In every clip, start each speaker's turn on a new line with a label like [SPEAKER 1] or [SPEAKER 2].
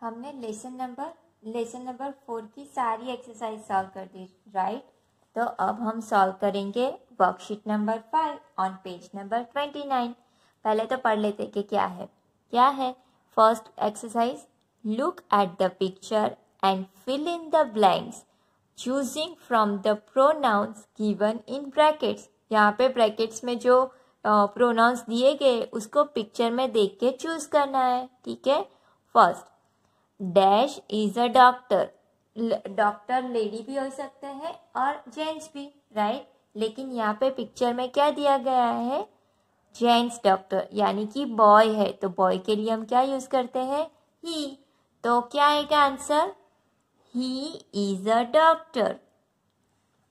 [SPEAKER 1] हमने lesson number lesson number four की सारी एक्सरसाइज सॉल्व कर दी राइट तो अब हम सॉल्व करेंगे worksheet number five on page number twenty nine पहले तो पढ़ लेते कि क्या है क्या है first exercise look at the picture and fill in the blanks choosing from the pronouns given in brackets यहाँ पे ब्रैकेट्स में जो प्रोनाउंस दिए गए उसको पिक्चर में देख के चूज करना है ठीक है first dash is a doctor doctor lady भी हो सकते हैं और जेंट्स भी राइट लेकिन यहाँ पे पिक्चर में क्या दिया गया है जेंट्स डॉक्टर यानी कि बॉय है तो बॉय के लिए हम क्या यूज़ करते हैं ही तो क्या आएगा आंसर ही is a doctor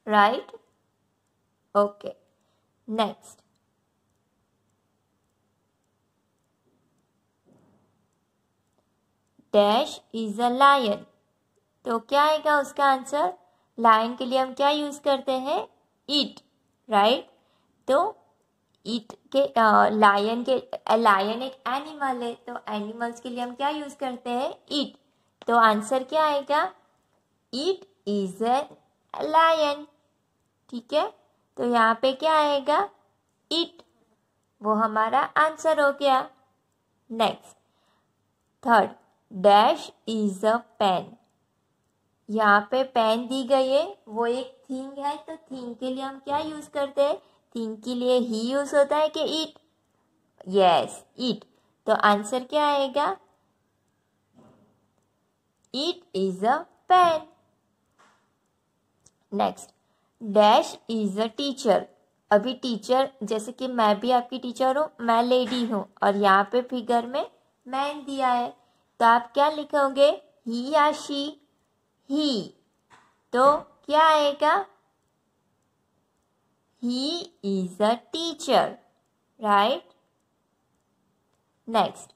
[SPEAKER 1] right okay next dash is a lion तो क्या आएगा उसका आंसर लायन के लिए हम क्या यूज करते हैं इट राइट तो ईट के लायन के लायन एक एनिमल है तो एनिमल्स के लिए हम क्या यूज करते हैं इट तो आंसर क्या आएगा इट इज ए लायन ठीक है तो यहाँ पे क्या आएगा इट वो हमारा आंसर हो गया next third dash is a pen यहाँ पे पेन दी गई है वो एक थिंग है तो थिंग के लिए हम क्या यूज करते हैं थिंग के लिए ही यूज होता है कि इट यस इट तो आंसर क्या आएगा it is a pen next dash is a teacher अभी टीचर जैसे कि मैं भी आपकी टीचर हूँ मैं लेडी हूँ और यहाँ पे फिगर में मैन दिया है तो आप क्या लिखोगे ही या शी ही तो क्या आएगा he is a teacher right next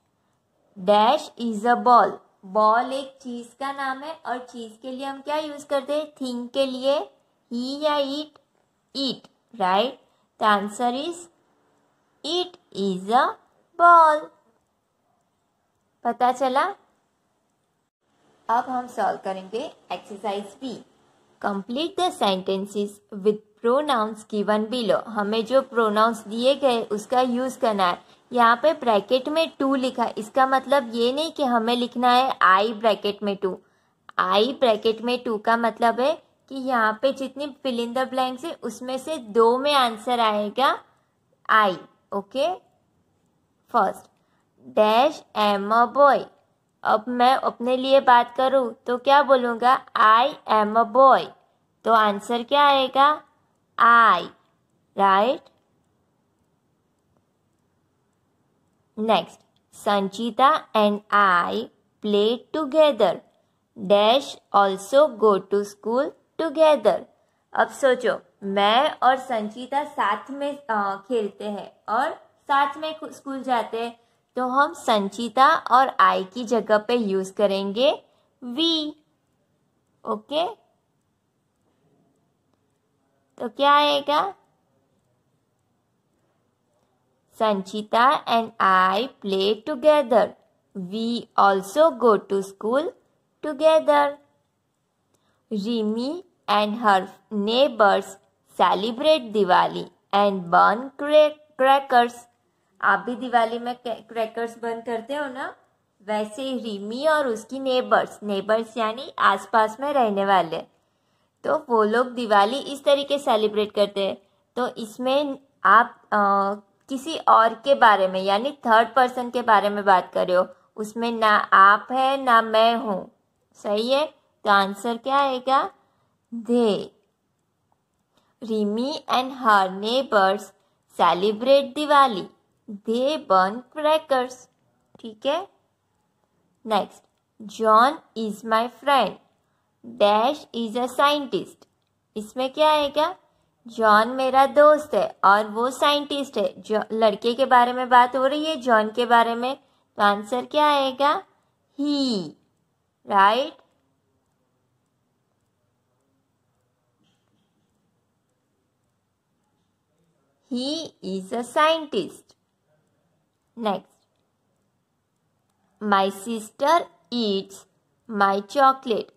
[SPEAKER 1] dash is a ball ball एक चीज का नाम है और चीज के लिए हम क्या यूज करते हैं थिंग के लिए ही या it it right the answer is it is a ball पता चला अब हम सॉल्व करेंगे exercise B complete the sentences with pronouns given below हमें जो प्रोनाउंस दिए गए उसका यूज करना है यहाँ पे ब्रैकेट में टू लिखा इसका मतलब ये नहीं कि हमें लिखना है आई ब्रैकेट में टू आई ब्रैकेट में टू का मतलब है कि यहाँ पे जितनी फिल ब्लैंक्स है उसमें से दो में आंसर आएगा I okay first dash am a boy अब मैं अपने लिए बात करूं तो क्या बोलूंगा आई एम अ बॉय तो आंसर क्या आएगा I right next Sanchita and I play together dash also go to school together अब सोचो मैं और संचिता साथ में खेलते हैं और साथ में स्कूल जाते हैं तो हम संचिता और आई की जगह पे यूज करेंगे वी ओके तो क्या आएगा Sanchita and I play together we also go to school together Rimi and her neighbours celebrate Diwali and burn crackers आप भी दिवाली में क्रैकर्स बंद करते हो ना वैसे ही रिमी और उसकी नेबर्स नेबर्स यानी आसपास में रहने वाले तो वो लोग दिवाली इस तरीके सेलिब्रेट करते हैं तो इसमें आप आ, किसी और के बारे में यानी थर्ड पर्सन के बारे में बात कर रहे हो उसमें ना आप है ना मैं हूँ सही है तो आंसर क्या आएगा they Rimi and her neighbours celebrate Diwali they burn crackers ठीक है next John is my friend dash is a scientist इसमें क्या आएगा जॉन मेरा दोस्त है और वो साइंटिस्ट है जो लड़के के बारे में बात हो रही है जॉन के बारे में तो आंसर क्या आएगा he right he is a scientist Next. My sister eats my chocolate.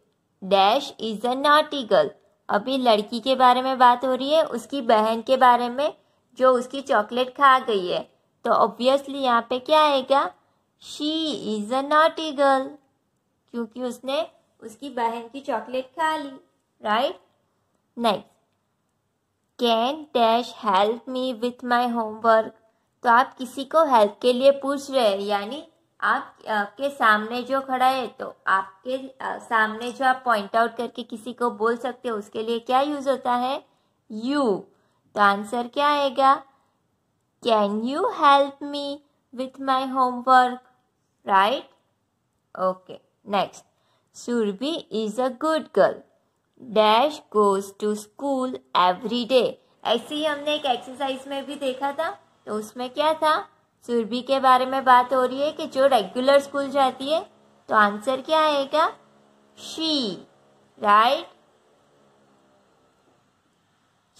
[SPEAKER 1] Dash is a naughty girl. अभी लड़की के बारे में बात हो रही है उसकी बहन के बारे में जो उसकी चॉकलेट खा गई है तो ऑब्वियसली यहाँ पे क्या आएगा she is a naughty girl क्योंकि उसने उसकी बहन की चॉकलेट खा ली right next can dash help me with my homework तो आप किसी को हेल्प के लिए पूछ रहे हैं यानी आप के सामने जो खड़ा है तो आपके सामने जो आप पॉइंट आउट करके किसी को बोल सकते हो उसके लिए क्या यूज होता है यू तो आंसर क्या आएगा can you help me with my homework right okay next Surabhi is a good girl dash goes to school every day ऐसे ही हमने एक एक्सरसाइज में भी देखा था तो उसमें क्या था सुरभि के बारे में बात हो रही है कि जो रेगुलर स्कूल जाती है तो आंसर क्या आएगा she right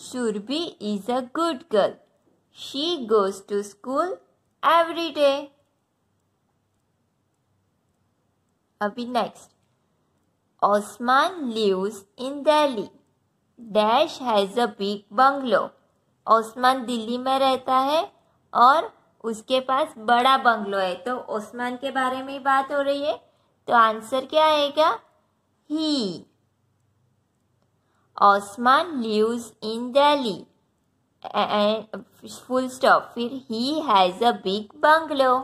[SPEAKER 1] Surabhi is a good girl she goes to school every day अभी next Osman lives in Delhi dash has a big bungalow Osman Delhi में रहता है और उसके पास बड़ा बंगलो है तो ओस्मान के बारे में बात हो रही है तो आंसर क्या आएगा he Osman lives in Delhi full stop फिर he has a big bungalow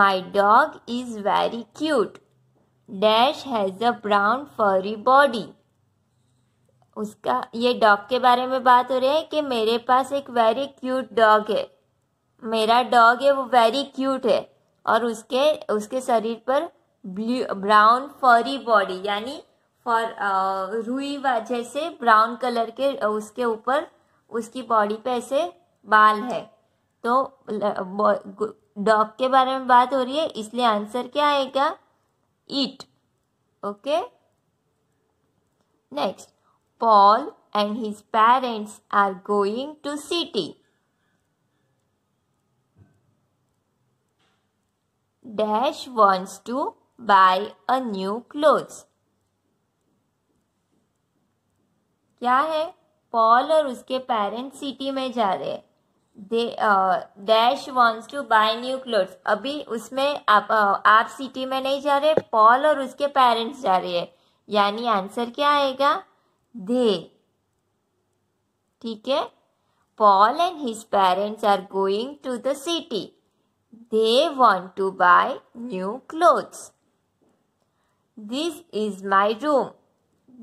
[SPEAKER 1] my dog is very cute dash has a brown furry body उसका ये डॉग के बारे में बात हो रही है कि मेरे पास एक वेरी क्यूट डॉग है मेरा डॉग है वो वेरी क्यूट है और उसके उसके शरीर पर ब्लू ब्राउन फरी बॉडी यानी फॉर रुई जैसे ब्राउन कलर के उसके ऊपर उसकी बॉडी पे ऐसे बाल है तो डॉग के बारे में बात हो रही है इसलिए आंसर क्या आएगा it okay next Paul and his parents are going to city. Dash wants to buy a new clothes. क्या है पॉल और उसके पेरेंट्स सिटी में जा रहे हैं dash wants to buy new clothes अभी उसमें आप uh, आप सिटी में नहीं जा रहे पॉल और उसके पेरेंट्स जा रहे हैं यानी आंसर क्या आएगा दे ठीक है Paul and his parents are going to the city they want to buy new clothes this is my room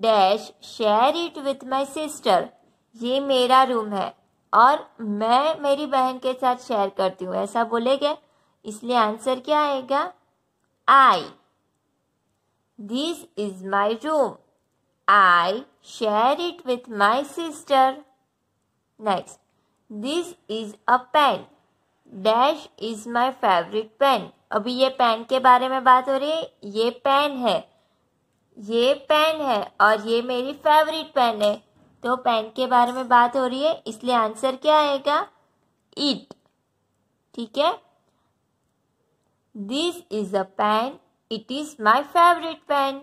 [SPEAKER 1] dash share it with my sister ये मेरा रूम है और मैं मेरी बहन के साथ शेयर करती हूँ ऐसा बोलेंगे इसलिए आंसर क्या आएगा I this is my room I share it with my sister. Next, this is a pen. Dash is my favourite pen अभी ये पेन के बारे में बात हो रही है ये पेन है ये पेन है और ये मेरी फेवरेट पेन है तो पेन के बारे में बात हो रही है इसलिए आंसर क्या आएगा इट ठीक है this is a pen it is my favourite pen